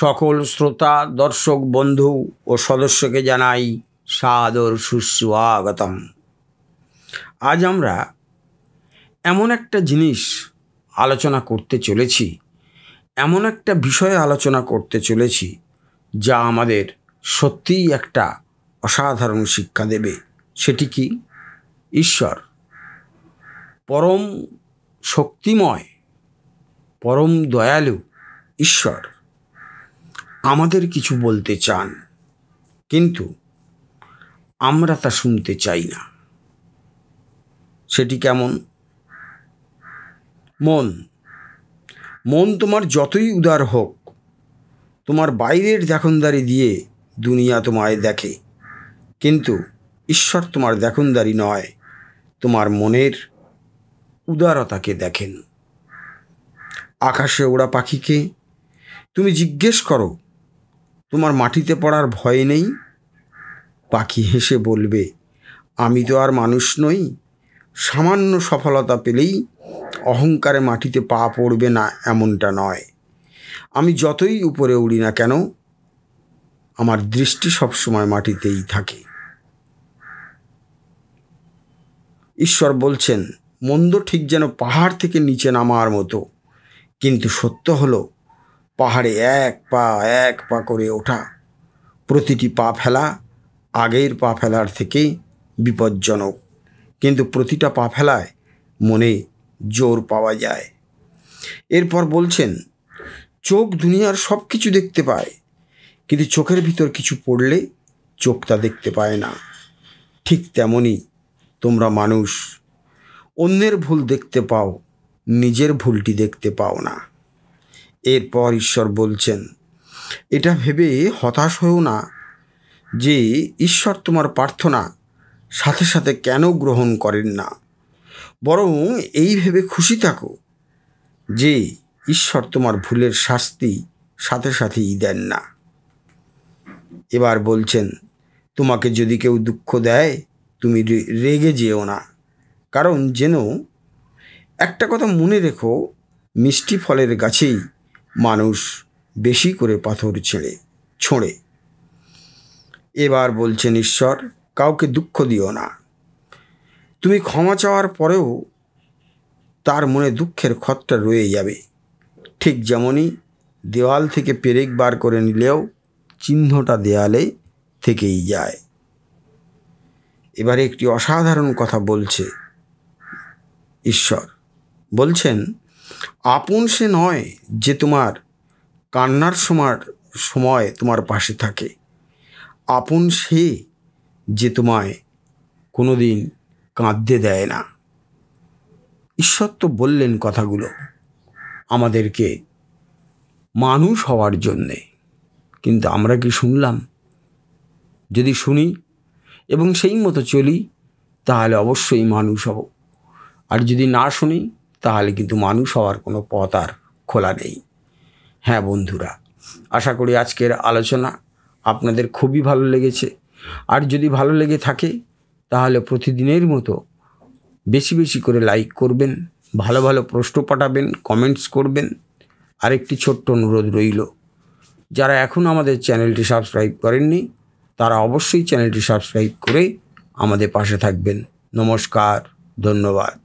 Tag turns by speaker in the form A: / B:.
A: সকল শ্রোতা দর্শক বন্ধু ও সদস্যকে জানাই সাদর সুস্বাগতম আজ আমরা এমন একটা জিনিস আলোচনা করতে চলেছি এমন একটা বিষয়ে আলোচনা করতে চলেছি যা আমাদের সত্যিই একটা অসাধারণ শিক্ষা দেবে সেটি কি ঈশ্বর পরম শক্তিময় পরম দয়ালু ঈশ্বর আমাদের কিছু বলতে চান কিন্তু আমরা তা শুনতে চাই না সেটি কেমন মন মন তোমার যতই উদার হোক তোমার বাইরের দেখনদারি দিয়ে দুনিয়া তোমায় দেখে কিন্তু ঈশ্বর তোমার দেখনদারি নয় তোমার মনের উদারতাকে দেখেন আকাশে ওড়া পাখিকে তুমি জিজ্ঞেস করো তোমার মাটিতে পড়ার ভয় নেই পাখি হেসে বলবে আমি তো আর মানুষ নই সামান্য সফলতা পেলেই অহংকারে মাটিতে পা পড়বে না এমনটা নয় আমি যতই উপরে উড়ি না কেন আমার দৃষ্টি সবসময় মাটিতেই থাকে ঈশ্বর বলছেন মন্দ ঠিক যেন পাহাড় থেকে নিচে নামার মতো কিন্তু সত্য হলো পাহাড়ে এক পা এক পা করে ওঠা প্রতিটি পা ফেলা আগের পা ফেলার থেকে বিপজ্জনক কিন্তু প্রতিটা পা ফেলায় মনে জোর পাওয়া যায় এরপর বলছেন চোখ দুনিয়ার সব কিছু দেখতে পায় কিন্তু চোখের ভিতর কিছু পড়লে চোখ তা দেখতে পায় না ঠিক তেমনই তোমরা মানুষ অন্যের ভুল দেখতে পাও নিজের ভুলটি দেখতে পাও না এরপর ঈশ্বর বলছেন এটা ভেবে হতাশ হও না যে ঈশ্বর তোমার প্রার্থনা সাথে সাথে কেন গ্রহণ করেন না বরং এই ভেবে খুশি থাকো যে ঈশ্বর তোমার ভুলের শাস্তি সাথে সাথেই দেন না এবার বলছেন তোমাকে যদি কেউ দুঃখ দেয় তুমি রেগে যেও না কারণ যেন একটা কথা মনে রেখো মিষ্টি ফলের গাছেই মানুষ বেশি করে পাথর ছেড়ে ছোঁড়ে এবার বলছেন ঈশ্বর কাউকে দুঃখ দিও না তুমি ক্ষমা চাওয়ার পরেও তার মনে দুঃখের ক্ষতটা রয়ে যাবে ঠিক যেমনই দেওয়াল থেকে পেরেক বার করে নিলেও চিহ্নটা দেয়ালে থেকেই যায় এবারে একটি অসাধারণ কথা বলছে ঈশ্বর বলছেন আপন সে নয় যে তোমার কান্নার সময় সময় তোমার পাশে থাকে আপন সে যে তোমায় কোনো দিন কাঁদতে দেয় না ঈশ্বর তো বললেন কথাগুলো আমাদেরকে মানুষ হওয়ার জন্যে কিন্তু আমরা কি শুনলাম যদি শুনি এবং সেই মতো চলি তাহলে অবশ্যই মানুষ হব আর যদি না শুনি তাহলে কিন্তু মানুষ হওয়ার কোনো পথ আর খোলা নেই হ্যাঁ বন্ধুরা আশা করি আজকের আলোচনা আপনাদের খুবই ভালো লেগেছে আর যদি ভালো লেগে থাকে তাহলে প্রতিদিনের মতো বেশি বেশি করে লাইক করবেন ভালো ভালো প্রশ্ন পাঠাবেন কমেন্টস করবেন আরেকটি ছোট্ট অনুরোধ রইল যারা এখন আমাদের চ্যানেলটি সাবস্ক্রাইব করেননি তারা অবশ্যই চ্যানেলটি সাবস্ক্রাইব করে আমাদের পাশে থাকবেন নমস্কার ধন্যবাদ